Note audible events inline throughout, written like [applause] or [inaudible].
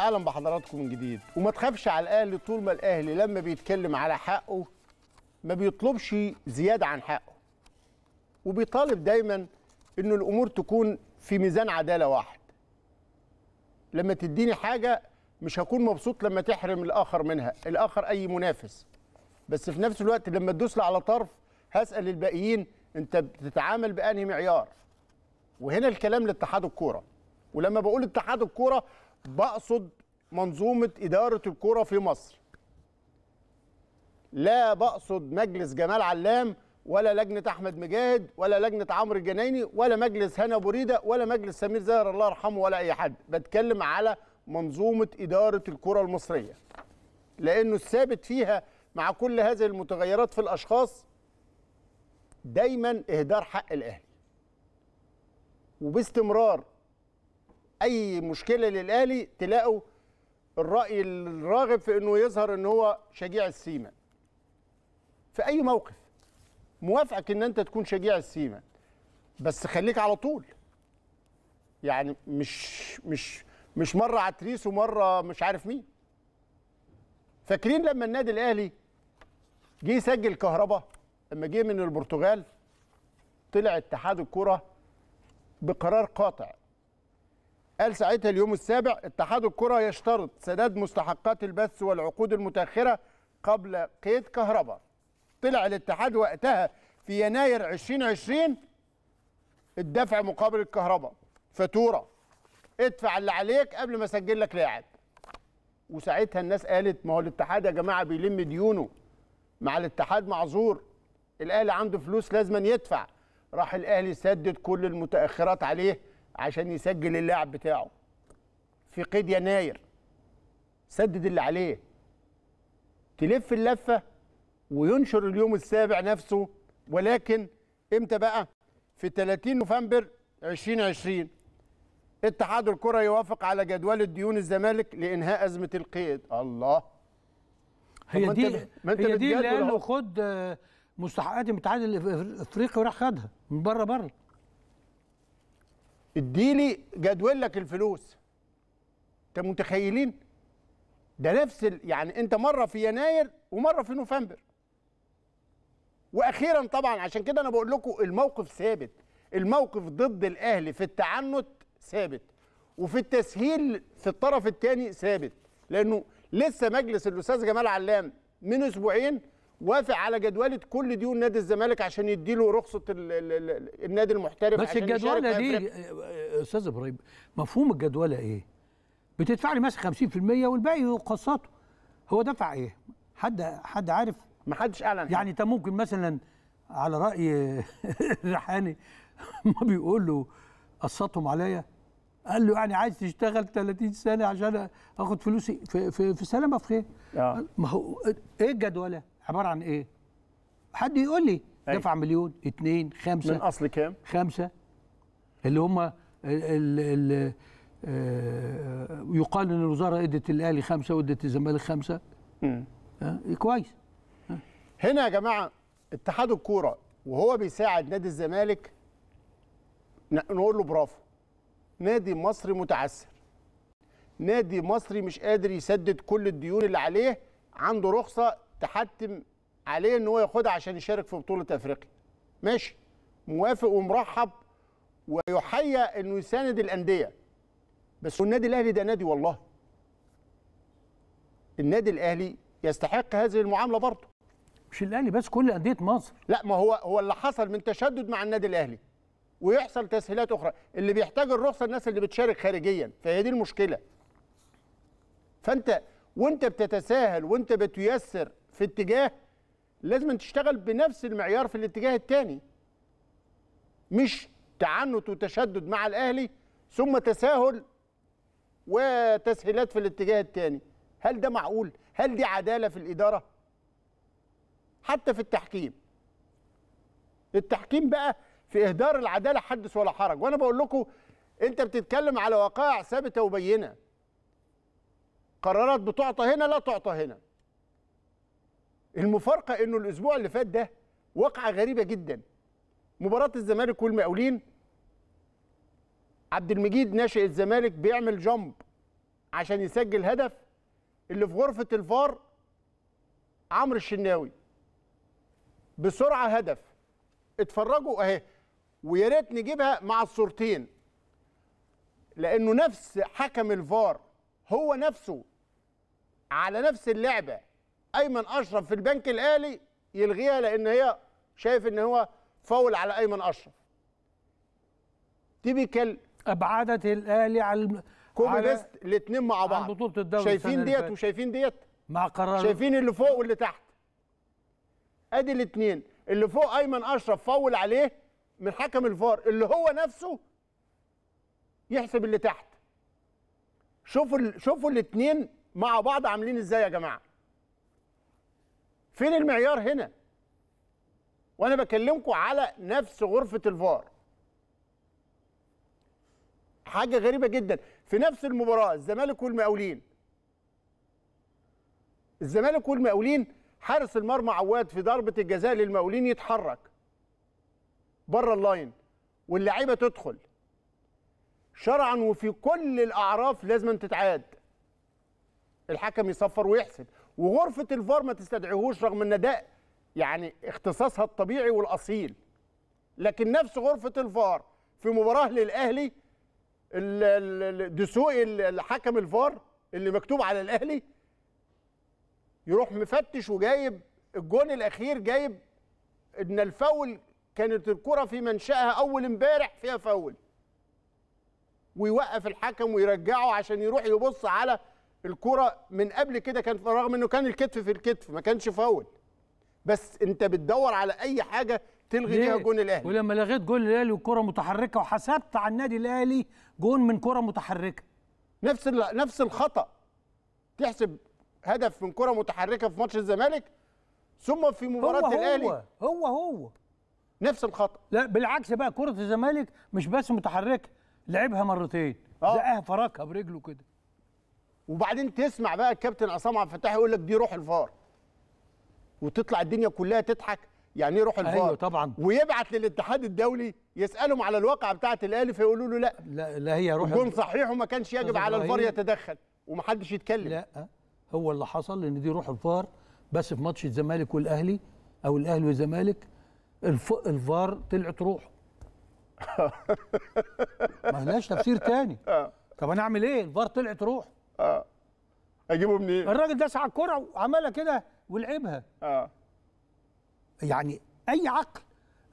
اهلا بحضراتكم من جديد وما تخافش على الاهلي طول ما الاهلي لما بيتكلم على حقه ما بيطلبش زياده عن حقه وبيطالب دايما انه الامور تكون في ميزان عداله واحد لما تديني حاجه مش هكون مبسوط لما تحرم الاخر منها الاخر اي منافس بس في نفس الوقت لما تدوس على طرف هسال الباقيين انت بتتعامل بانهي معيار وهنا الكلام لاتحاد الكوره ولما بقول اتحاد الكوره بقصد منظومة إدارة الكرة في مصر لا بقصد مجلس جمال علام ولا لجنة أحمد مجاهد ولا لجنة عمرو الجنايني ولا مجلس هنا بريدة ولا مجلس سمير زاهر الله يرحمه ولا أي حد بتكلم على منظومة إدارة الكرة المصرية لأنه الثابت فيها مع كل هذه المتغيرات في الأشخاص دايما إهدار حق الأهلي وباستمرار اي مشكله للاهلي تلاقوا الراي الراغب في انه يظهر ان هو شجيع السيما في اي موقف موافقك ان انت تكون شجيع السيما بس خليك على طول يعني مش مش مش مره عتريس ومره مش عارف مين فاكرين لما النادي الاهلي جه يسجل كهربا لما جه من البرتغال طلع اتحاد الكره بقرار قاطع قال ساعتها اليوم السابع اتحاد الكره يشترط سداد مستحقات البث والعقود المتاخره قبل قيد كهرباء طلع الاتحاد وقتها في يناير 2020 الدفع مقابل الكهرباء فاتوره ادفع اللي عليك قبل ما اسجل لك لاعب وساعتها الناس قالت ما هو الاتحاد يا جماعه بيلم ديونه مع الاتحاد معذور الاهلي عنده فلوس لازما يدفع راح الاهلي سدد كل المتاخرات عليه عشان يسجل اللاعب بتاعه في قيد يناير سدد اللي عليه تلف اللفه وينشر اليوم السابع نفسه ولكن امتى بقى في 30 نوفمبر 2020 اتحاد الكره يوافق على جدول الديون الزمالك لانهاء ازمه القيد الله هي دي ما انت هي دي اللي قال له خد آه، مستحقات الاتحاد الافريقي وراح خدها من بره بره اديلي جدول لك الفلوس انت متخيلين ده نفس ال... يعني انت مره في يناير ومره في نوفمبر واخيرا طبعا عشان كده انا بقول لكم الموقف ثابت الموقف ضد الاهلي في التعنت ثابت وفي التسهيل في الطرف الثاني ثابت لانه لسه مجلس الاستاذ جمال علام من اسبوعين وافق على جدوله كل ديون نادي الزمالك عشان يديله رخصه الـ الـ الـ النادي المحترف بس الجدوله دي استاذ ابراهيم مفهوم الجدوله ايه؟ بتدفع لي مثلا 50% والباقي قسطه هو دفع ايه؟ حد حد عارف؟ ما حدش اعلن يعني انت ممكن مثلا على راي [laughs] الريحاني [laughs] ما بيقول له قسطهم عليا قال له يعني عايز تشتغل 30 سنه عشان اخد فلوسي في في, في سلامه في خير آه. ما هو ايه الجدوله؟ عباره عن ايه حد يقول لي أي. دفع مليون اثنين خمسة من اصل كام خمسة اللي هم ال ال ال آه، يقال ان الوزاره ادت الاهلي خمسه وادت الزمالك خمسه امم كويس هنا يا جماعه اتحاد الكوره وهو بيساعد نادي الزمالك نقول له برافو نادي مصري متعثر نادي مصري مش قادر يسدد كل الديون اللي عليه عنده رخصه تحتم عليه ان هو ياخدها عشان يشارك في بطوله افريقيا ماشي موافق ومرحب ويحيى انه يساند الانديه بس النادي الاهلي ده نادي والله النادي الاهلي يستحق هذه المعامله برضه مش الاهلي بس كل انديه مصر لا ما هو هو اللي حصل من تشدد مع النادي الاهلي ويحصل تسهيلات اخرى اللي بيحتاج الرخصه الناس اللي بتشارك خارجيا فهي دي المشكله فانت وانت بتتساهل وانت بتيسر في اتجاه لازم تشتغل بنفس المعيار في الاتجاه الثاني مش تعنت وتشدد مع الاهلي ثم تساهل وتسهيلات في الاتجاه الثاني هل ده معقول هل دي عداله في الاداره حتى في التحكيم التحكيم بقى في اهدار العداله حدث ولا حرج وانا بقول لكم انت بتتكلم على وقائع ثابته وبينه قرارات بتعطى هنا لا تعطى هنا المفارقه انه الاسبوع اللي فات ده وقعة غريبه جدا مباراه الزمالك والمقاولين عبد المجيد ناشئ الزمالك بيعمل جامب عشان يسجل هدف اللي في غرفه الفار عمرو الشناوي بسرعه هدف اتفرجوا اهي ويا ريت نجيبها مع الصورتين لانه نفس حكم الفار هو نفسه على نفس اللعبه ايمن اشرف في البنك الاهلي يلغيها لان هي شايف ان هو فاول على ايمن اشرف تيبيكال ابعدت الاهلي على كوبي بيست الاثنين مع بعض بطوله الدوري شايفين ديت وشايفين ديت مع قرار شايفين اللي فوق واللي تحت ادي الاثنين اللي فوق ايمن اشرف فاول عليه من حكم الفار اللي هو نفسه يحسب اللي تحت شوفوا شوفوا الاثنين مع بعض عاملين ازاي يا جماعه فين المعيار هنا وانا بكلمكم على نفس غرفه الفار حاجه غريبه جدا في نفس المباراه الزمالك والمقاولين الزمالك والمقاولين حارس المرمى عواد في ضربه الجزاء للمقاولين يتحرك بره اللاين واللعيبه تدخل شرعا وفي كل الاعراف لازم تتعاد الحكم يصفر ويحسب وغرفه الفار ما تستدعيهوش رغم ان ده يعني اختصاصها الطبيعي والاصيل لكن نفس غرفه الفار في مباراه للاهلي دسوق الحكم الفار اللي مكتوب على الاهلي يروح مفتش وجايب الجون الاخير جايب ان الفاول كانت الكره في منشاها اول امبارح فيها فاول ويوقف الحكم ويرجعه عشان يروح يبص على الكرة من قبل كده كان رغم انه كان الكتف في الكتف ما كانش فاول بس انت بتدور على اي حاجه تلغي بيها جون الاهلي ولما لغيت جون الاهلي وكره متحركه وحسبت على النادي الاهلي جون من كره متحركه نفس نفس الخطا تحسب هدف من كره متحركه في ماتش الزمالك ثم في مباراه هو الاهلي هو هو هو نفس الخطا لا بالعكس بقى كره الزمالك مش بس متحركه لعبها مرتين آه. لقاها فركها برجله كده وبعدين تسمع بقى الكابتن عصام عبد الفتاح يقول لك دي روح الفار وتطلع الدنيا كلها تضحك يعني ايه روح أيوة، الفار ايوه طبعا ويبعت للاتحاد الدولي يسالهم على الواقعه بتاعه الاهلي فيقولوا له لا لا, لا هي روح الفار صحيح وما كانش يجب على الفار يتدخل ومحدش يتكلم لا هو اللي حصل ان دي روح الفار بس في ماتش الزمالك والاهلي او الاهلي والزمالك الفار طلعت روحه [laughs] ما لهاش تفسير تاني آه. طب انا اعمل ايه الفار طلعت روحه اه اجيبه منين؟ إيه؟ الراجل داس على الكرة وعملها كده ولعبها اه يعني اي عقل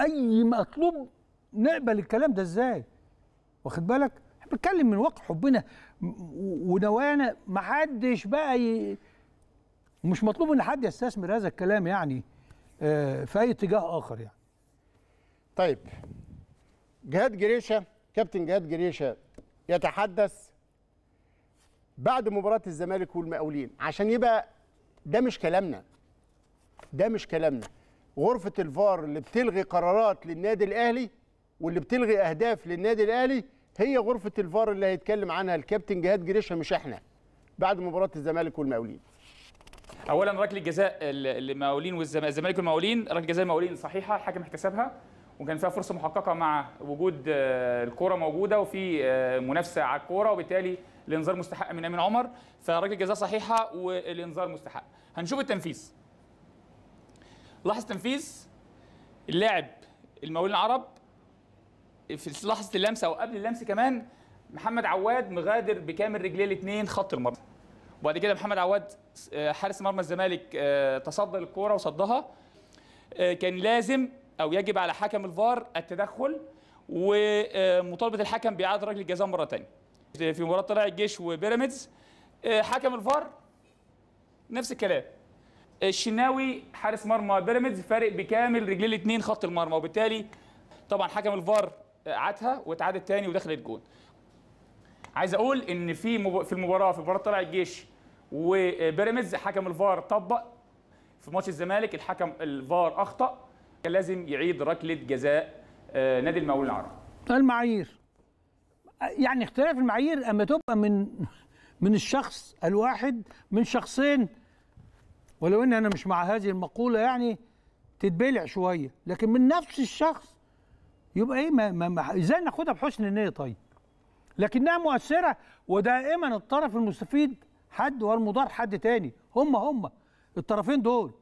اي مطلوب نقبل الكلام ده ازاي؟ واخد بالك؟ احنا بنتكلم من واقع حبنا ونوانا ما حدش بقى ي... مش مطلوب ان حد يستثمر هذا الكلام يعني آه، في اي اتجاه اخر يعني. طيب جهاد جريشه كابتن جهاد جريشه يتحدث بعد مباراه الزمالك والمقاولين عشان يبقى ده مش كلامنا ده مش كلامنا غرفه الفار اللي بتلغي قرارات للنادي الاهلي واللي بتلغي اهداف للنادي الاهلي هي غرفه الفار اللي هيتكلم عنها الكابتن جهاد جريشه مش احنا بعد مباراه الزمالك والمقاولين اولا ركله جزاء المقاولين والزمالك والمقاولين ركله جزاء المقاولين صحيحه الحكم احتسبها وكان فيها فرصه محققه مع وجود آه، الكوره موجوده وفي آه، منافسه على الكوره وبالتالي الانذار مستحق من امين عمر فركله جزاء صحيحه والانذار مستحق هنشوف التنفيذ لاحظ تنفيذ اللاعب المقاولين العرب في لحظه اللمسه او قبل اللمس كمان محمد عواد مغادر بكامل رجليه الاثنين خط المرمى وبعد كده محمد عواد آه، حارس مرمى الزمالك آه، تصدى للكوره وصدها آه، كان لازم او يجب على حكم الفار التدخل ومطالبه الحكم باعاده ركله الجزاء مره ثانيه في مباراه طلع الجيش وبيراميدز آه، حكم الفار نفس الكلام آه، الشناوي حارس مرمى بيراميدز فارق بكامل رجلين الاثنين خط المرمى وبالتالي طبعا حكم الفار آه، عادها واتعادت تاني ودخلت جون عايز اقول ان في في المباراه في مباراه طلع الجيش وبيراميدز حكم الفار طبق في ماتش الزمالك الحكم الفار اخطا كان لازم يعيد ركله جزاء نادي المقاولين العرب المعايير يعني اختلاف المعايير اما تبقى من من الشخص الواحد من شخصين ولو ان انا مش مع هذه المقوله يعني تتبلع شويه لكن من نفس الشخص يبقى ايه ما ما ازاي ناخدها بحسن النيه طيب لكنها مؤثره ودائما الطرف المستفيد حد والمضار حد تاني هم هم الطرفين دول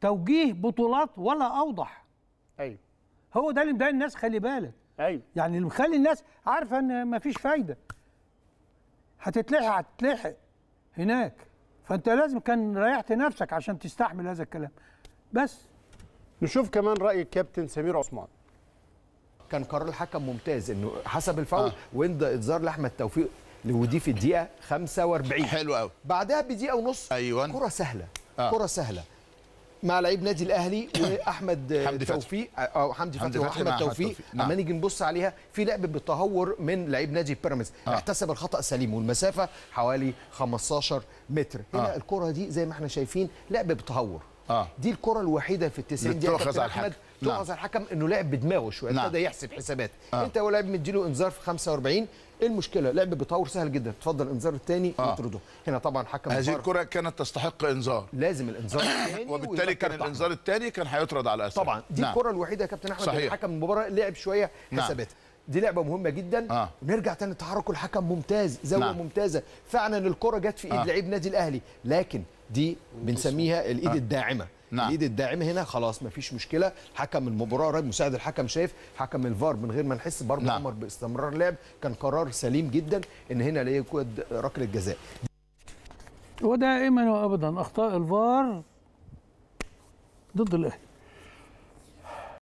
توجيه بطولات ولا اوضح ايوه هو ده اللي مضايق الناس خلي بالك ايوه يعني اللي مخلي الناس عارفه ان مفيش فايده هتتلحق هتتلحق هناك فانت لازم كان ريحت نفسك عشان تستحمل هذا الكلام بس نشوف كمان راي الكابتن سمير عثمان كان قرار الحكم ممتاز انه حسب الفاول آه. وين اتزار لاحمد توفيق ودي في الدقيقه 45 حلو قوي بعدها بدقيقه ونص ايوه كره سهله آه. كره سهله مع لعيب نادي الاهلي [coughs] واحمد حمدي توفيق او حمدي فتحي واحمد توفيق لما نعم. نيجي نبص عليها في لعب بالتهور من لعيب نادي بيراميدز آه. احتسب الخطا سليم والمسافه حوالي 15 متر آه. هنا آه. الكره دي زي ما احنا شايفين لعب بتهور آه. دي الكره الوحيده في ال 90 دقيقه احمد تلاحظ على نعم. الحكم انه لعب بدماغه شويه نعم. ابتدى يحسب حسابات آه. انت هو لاعب مديله انذار في 45 ايه المشكله لعب بطور سهل جدا تفضل انذار الثاني آه. هنا طبعا حكم هذه الكره كانت تستحق انذار لازم الانذار [coughs] الثاني وبالتالي كان الانذار الثاني كان هيطرد على اساس طبعا دي نعم. الكره الوحيده يا كابتن احمد حكم المباراه لعب شويه نعم. حسابات نعم. دي لعبه مهمه جدا آه. نرجع تاني تحرك الحكم ممتاز زاويه نعم. ممتازه فعلا الكره جت في ايد آه. لعيب نادي الاهلي لكن دي بنسميها الايد آه. الداعمه نعم. الايد الداعمه هنا خلاص مفيش مشكله حكم المباراه راجل مساعد الحكم شايف حكم الفار من غير ما نحس برضه نعم. امر باستمرار لعب كان قرار سليم جدا ان هنا ليه ركله جزاء ودائما وابدا اخطاء الفار ضد الاهلي